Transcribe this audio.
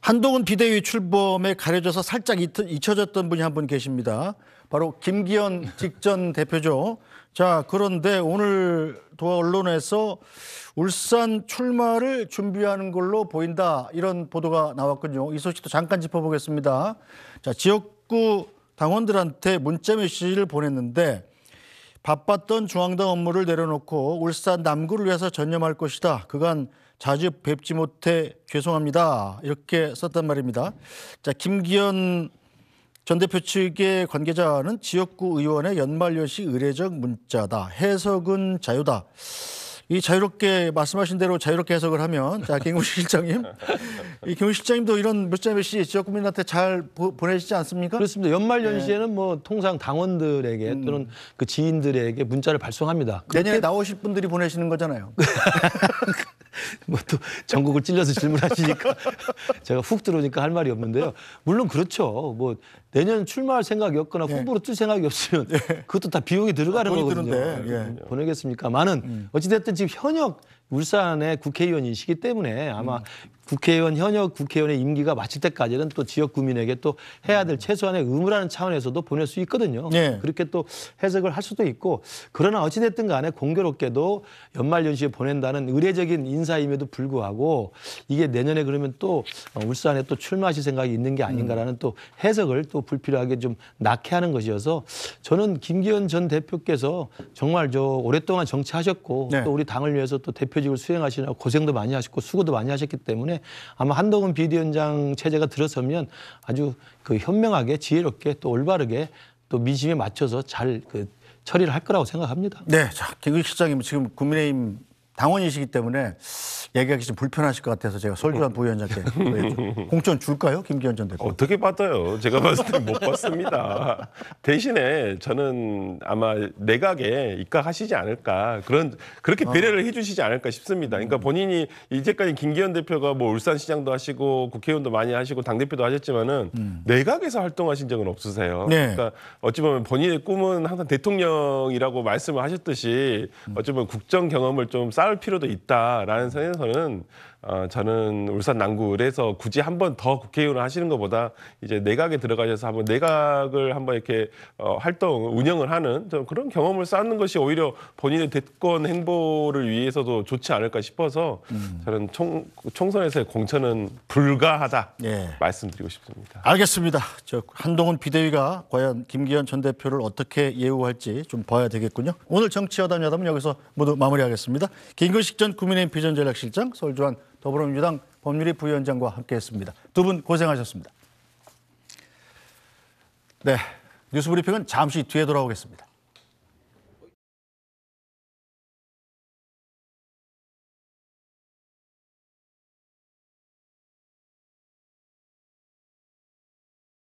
한동훈 비대위 출범에 가려져서 살짝 잊혀졌던 분이 한 분 계십니다. 바로 김기현 직전 대표죠. 자, 그런데 오늘 도와 언론에서 울산 출마를 준비하는 걸로 보인다. 이런 보도가 나왔군요. 이 소식도 잠깐 짚어보겠습니다. 자, 지역구 당원들한테 문자 메시지를 보냈는데 바빴던 중앙당 업무를 내려놓고 울산 남구를 위해서 전념할 것이다. 그간 자주 뵙지 못해 죄송합니다. 이렇게 썼단 말입니다. 자, 김기현 전 대표 측의 관계자는 지역구 의원의 연말연시 의례적 문자다. 해석은 자유다. 이 자유롭게 말씀하신 대로 자유롭게 해석을 하면 자 김우식 실장님 이 김우식 실장님도 이런 몇자 몇시 지역구민한테잘 보, 내시지 않습니까? 그렇습니다. 연말 네. 연시에는 네. 뭐 통상 당원들에게 음. 또는 그 지인들에게 문자를 발송합니다. 내년에 그렇게... 나오실 분들이 보내시는 거잖아요. 뭐또 전국을 찔러서 질문하시니까 제가 훅 들어오니까 할 말이 없는데요. 물론 그렇죠. 뭐 내년 출마할 생각이 없거나 홍보로 네. 뜰 생각이 없으면 네. 그것도 다 비용이 들어가는 거거든요. 드 예. 보내겠습니까? 많은 음. 어찌됐든 지금 현역 울산의 국회의원이시기 때문에 아마 음. 국회의원 현역 국회의원의 임기가 마칠 때까지는 또 지역 구민에게 또 해야 될 최소한의 의무라는 차원에서도 보낼 수 있거든요. 네. 그렇게 또 해석을 할 수도 있고 그러나 어찌됐든 간에 공교롭게도 연말연시에 보낸다는 의례적인 인사임에도 불구하고 이게 내년에 그러면 또 울산에 또 출마하실 생각이 있는 게 아닌가라는 또 해석을 또 불필요하게 좀 낙해하는 것이어서 저는 김기현 전 대표께서 정말 저 오랫동안 정치하셨고 네. 또 우리 당을 위해서 또 대표직을 수행하시느라 고생도 많이 하셨고 수고도 많이 하셨기 때문에 아마 한동훈 비대위원장 체제가 들어서면 아주 그 현명하게 지혜롭게 또 올바르게 또 민심에 맞춰서 잘 그 처리를 할 거라고 생각합니다. 네, 자 김근 실장님 지금 국민의힘 당원이시기 때문에 얘기하기 좀 불편하실 것 같아서 제가 설교한 부위원장께 공천 줄까요? 김기현 전 대표. 어, 어떻게 받아요? 제가 봤을 때못 받습니다. 대신에 저는 아마 내각에 입각하시지 않을까 그런 그렇게 아. 배려를 해주시지 않을까 싶습니다. 그러니까 본인이 이제까지 김기현 대표가 뭐 울산시장도 하시고 국회의원도 많이 하시고 당 대표도 하셨지만은 음. 내각에서 활동하신 적은 없으세요. 네. 그러니까 어찌 보면 본인의 꿈은 항상 대통령이라고 말씀을 하셨듯이 음. 어찌 보면 국정 경험을 좀쌓 싸울 필요도 있다라는 선에서는 어, 저는 울산 남구에서 굳이 한 번 더 국회의원을 하시는 것보다 이제 내각에 들어가셔서 한번 내각을 한번 이렇게 어, 활동 운영을 하는 그런 경험을 쌓는 것이 오히려 본인의 대권 행보를 위해서도 좋지 않을까 싶어서 음. 저는 총, 총선에서의 공천은 불가하다 예. 말씀드리고 싶습니다. 알겠습니다. 저 한동훈 비대위가 과연 김기현 전 대표를 어떻게 예우할지 좀 봐야 되겠군요. 오늘 정치여담 여담은 여기서 모두 마무리하겠습니다. 김근식 전 국민의힘 비전전략실장, 서울주환 더불어민주당 법률위 부위원장과 함께했습니다. 두 분 고생하셨습니다. 네, 뉴스브리핑은 잠시 뒤에 돌아오겠습니다.